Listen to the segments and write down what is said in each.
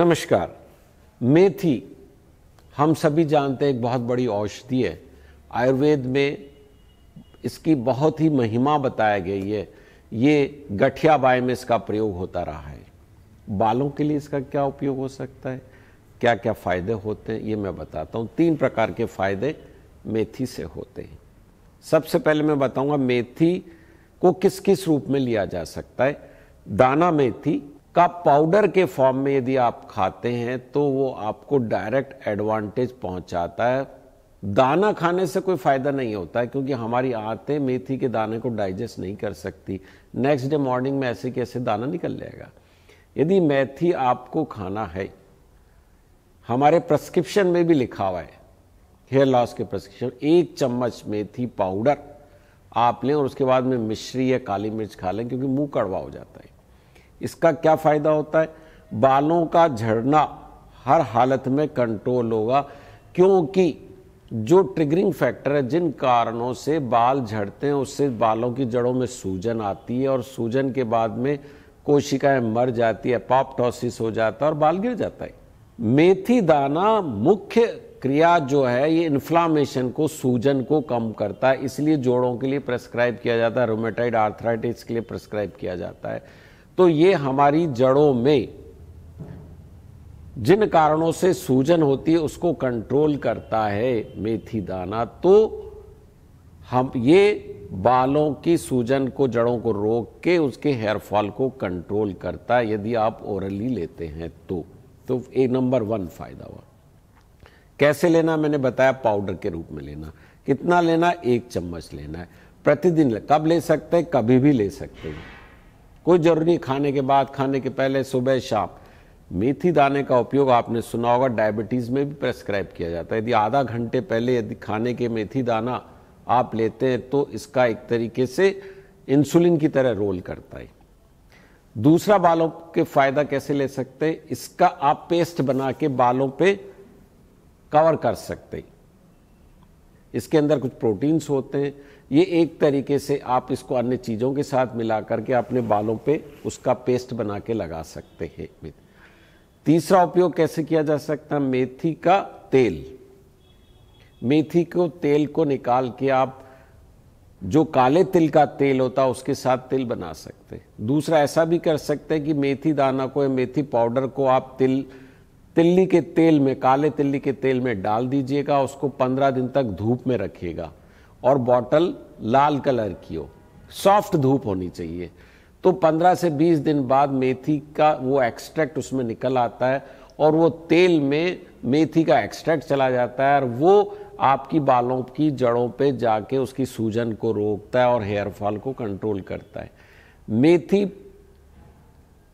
नमस्कार मेथी हम सभी जानते हैं एक बहुत बड़ी औषधि है आयुर्वेद में इसकी बहुत ही महिमा बताया गई है ये गठिया बाय में इसका प्रयोग होता रहा है बालों के लिए इसका क्या उपयोग हो सकता है क्या क्या फ़ायदे होते हैं ये मैं बताता हूँ तीन प्रकार के फ़ायदे मेथी से होते हैं सबसे पहले मैं बताऊंगा मेथी को किस किस रूप में लिया जा सकता है दाना मेथी का पाउडर के फॉर्म में यदि आप खाते हैं तो वो आपको डायरेक्ट एडवांटेज पहुंचाता है दाना खाने से कोई फ़ायदा नहीं होता है क्योंकि हमारी आते मेथी के दाने को डाइजेस्ट नहीं कर सकती नेक्स्ट डे मॉर्निंग में ऐसे कैसे दाना निकल जाएगा यदि मेथी आपको खाना है हमारे प्रेस्क्रिप्शन में भी लिखा हुआ है हेयर लॉस के प्रेस्क्रिप्शन एक चम्मच मेथी पाउडर आप लें और उसके बाद में मिश्री या काली मिर्च खा लें क्योंकि मुंह कड़वा हो जाता है इसका क्या फ़ायदा होता है बालों का झड़ना हर हालत में कंट्रोल होगा क्योंकि जो ट्रिगरिंग फैक्टर है जिन कारणों से बाल झड़ते हैं उससे बालों की जड़ों में सूजन आती है और सूजन के बाद में कोशिकाएं मर जाती है पॉपटॉसिस हो जाता है और बाल गिर जाता है मेथी दाना मुख्य क्रिया जो है ये इन्फ्लामेशन को सूजन को कम करता है इसलिए जोड़ों के लिए प्रेस्क्राइब किया जाता है रोमेटाइड आर्थराइटिस के लिए प्रेस्क्राइब किया जाता है तो ये हमारी जड़ों में जिन कारणों से सूजन होती है उसको कंट्रोल करता है मेथी दाना तो हम ये बालों की सूजन को जड़ों को रोक के उसके हेयरफॉल को कंट्रोल करता है यदि आप ओरली लेते हैं तो तो ए नंबर वन फायदा हुआ कैसे लेना मैंने बताया पाउडर के रूप में लेना कितना लेना एक चम्मच लेना है प्रतिदिन कब ले सकते हैं कभी भी ले सकते हैं कोई जरूरी नहीं खाने के बाद खाने के पहले सुबह शाम मेथी दाने का उपयोग आपने सुना होगा डायबिटीज़ में भी प्रेस्क्राइब किया जाता है यदि आधा घंटे पहले यदि खाने के मेथी दाना आप लेते हैं तो इसका एक तरीके से इंसुलिन की तरह रोल करता है दूसरा बालों के फायदा कैसे ले सकते हैं इसका आप पेस्ट बना के बालों पे कवर कर सकते हैं इसके अंदर कुछ प्रोटीन्स होते हैं ये एक तरीके से आप इसको अन्य चीज़ों के साथ मिला करके अपने बालों पे उसका पेस्ट बना के लगा सकते हैं तीसरा उपयोग कैसे किया जा सकता है मेथी का तेल मेथी को तेल को निकाल के आप जो काले तिल का तेल होता है उसके साथ तिल बना सकते हैं दूसरा ऐसा भी कर सकते हैं कि मेथी दाना को या मेथी पाउडर को आप तिल तिल्ली के तेल में काले तिल्ली के तेल में डाल दीजिएगा उसको पंद्रह दिन तक धूप में रखिएगा और बॉटल लाल कलर की हो सॉफ्ट धूप होनी चाहिए तो पंद्रह से बीस दिन बाद मेथी का वो एक्सट्रैक्ट उसमें निकल आता है और वो तेल में मेथी का एक्सट्रैक्ट चला जाता है और वो आपकी बालों की जड़ों पे जाके उसकी सूजन को रोकता है और हेयर फॉल को कंट्रोल करता है मेथी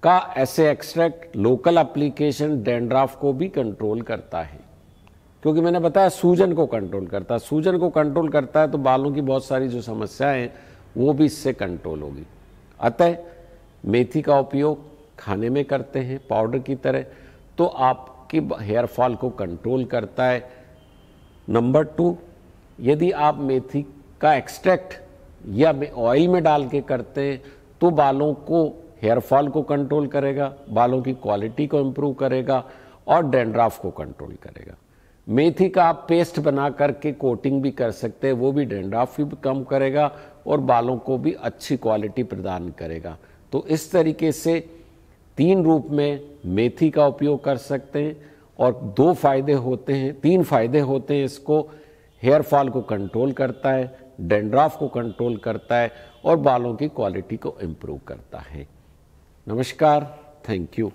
का ऐसे एक्सट्रैक्ट लोकल एप्लीकेशन डेंड्राफ को भी कंट्रोल करता है क्योंकि मैंने बताया सूजन को कंट्रोल करता है सूजन को कंट्रोल करता है तो बालों की बहुत सारी जो समस्याएं हैं वो भी इससे कंट्रोल होगी अतः मेथी का उपयोग खाने में करते हैं पाउडर की तरह तो आपकी हेयर फॉल को कंट्रोल करता है नंबर टू यदि आप मेथी का एक्सट्रैक्ट या ऑयल में डाल के करते हैं तो बालों को हेयर फॉल को कंट्रोल करेगा बालों की क्वालिटी को इम्प्रूव करेगा और डेंड्राफ को कंट्रोल करेगा मेथी का आप पेस्ट बना करके कोटिंग भी कर सकते हैं वो भी डेंड्राफ भी कम करेगा और बालों को भी अच्छी क्वालिटी प्रदान करेगा तो इस तरीके से तीन रूप में मेथी का उपयोग कर सकते हैं और दो फायदे होते हैं तीन फायदे होते हैं इसको हेयर फॉल को कंट्रोल करता है डेंड्राफ को कंट्रोल करता है और बालों की क्वालिटी को इम्प्रूव करता है नमस्कार थैंक यू